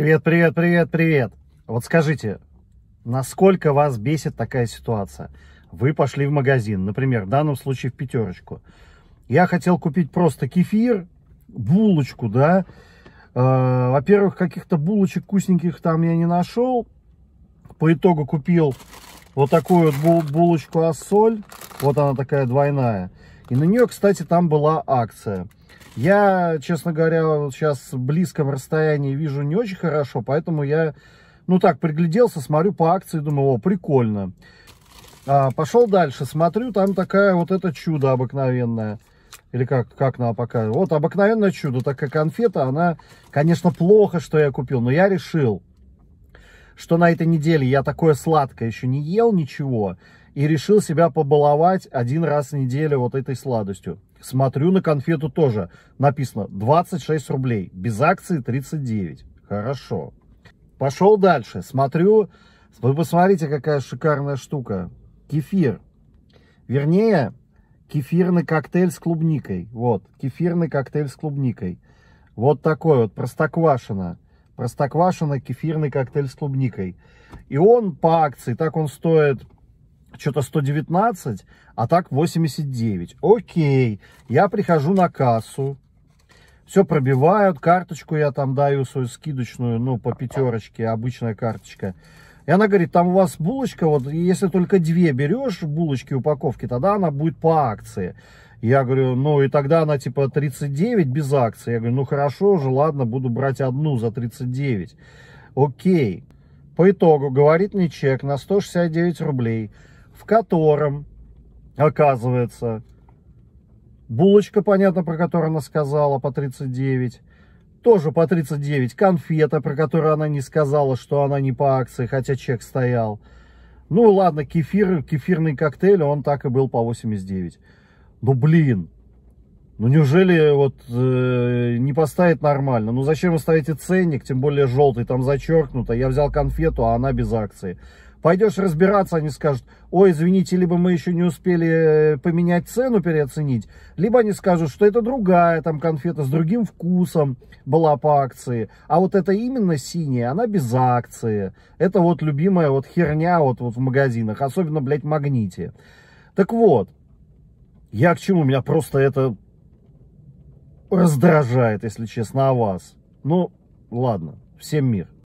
Привет, привет, привет, привет. Вот скажите, насколько вас бесит такая ситуация? Вы пошли в магазин, например, в данном случае в пятерочку. Я хотел купить просто кефир, булочку, да. Э, во-первых, каких-то булочек вкусненьких там я не нашел. По итогу купил вот такую вот булочку соль, Вот она такая двойная. И на нее, кстати, там была акция. Я, честно говоря, вот сейчас в близком расстоянии вижу не очень хорошо, поэтому я, ну так, пригляделся, смотрю по акции, думаю, о, прикольно. А, пошел дальше, смотрю, там такая вот это чудо обыкновенное. Или как, как она пока? Вот обыкновенное чудо, так как конфета, она, конечно, плохо, что я купил, но я решил, что на этой неделе я такое сладкое еще не ел ничего и решил себя побаловать один раз в неделю вот этой сладостью. Смотрю на конфету тоже. Написано 26 рублей. Без акции 39. Хорошо. Пошел дальше. Смотрю. Вы посмотрите, какая шикарная штука. Кефир. Вернее, кефирный коктейль с клубникой. Вот, кефирный коктейль с клубникой. Вот такой вот, простоквашина. Простоквашина, кефирный коктейль с клубникой. И он по акции, так он стоит что-то 119, а так 89. Окей, я прихожу на кассу, все пробивают, карточку я там даю свою скидочную, ну, по пятерочке, обычная карточка. И она говорит, там у вас булочка, вот если только две берешь булочки, упаковки, тогда она будет по акции. Я говорю, ну и тогда она типа 39 без акции. Я говорю, ну хорошо уже, ладно, буду брать одну за 39. Окей. По итогу, говорит мне чек на 169 рублей в котором, оказывается, булочка, понятно, про которую она сказала, по 39, тоже по 39, конфета, про которую она не сказала, что она не по акции, хотя чек стоял. Ну ладно, кефир, кефирный коктейль, он так и был по 89. Ну блин, ну неужели вот э, не поставить нормально? Ну зачем вы ставите ценник, тем более желтый, там зачеркнуто. Я взял конфету, а она без акции. Пойдешь разбираться, они скажут, ой, извините, либо мы еще не успели э, поменять цену, переоценить, либо они скажут, что это другая там конфета с другим вкусом была по акции, а вот это именно синяя, она без акции. Это вот любимая вот херня вот, вот в магазинах, особенно, блядь, в магните. Так вот, я к чему, меня просто это раздражает, если честно, о вас. Ну, ладно, всем мир.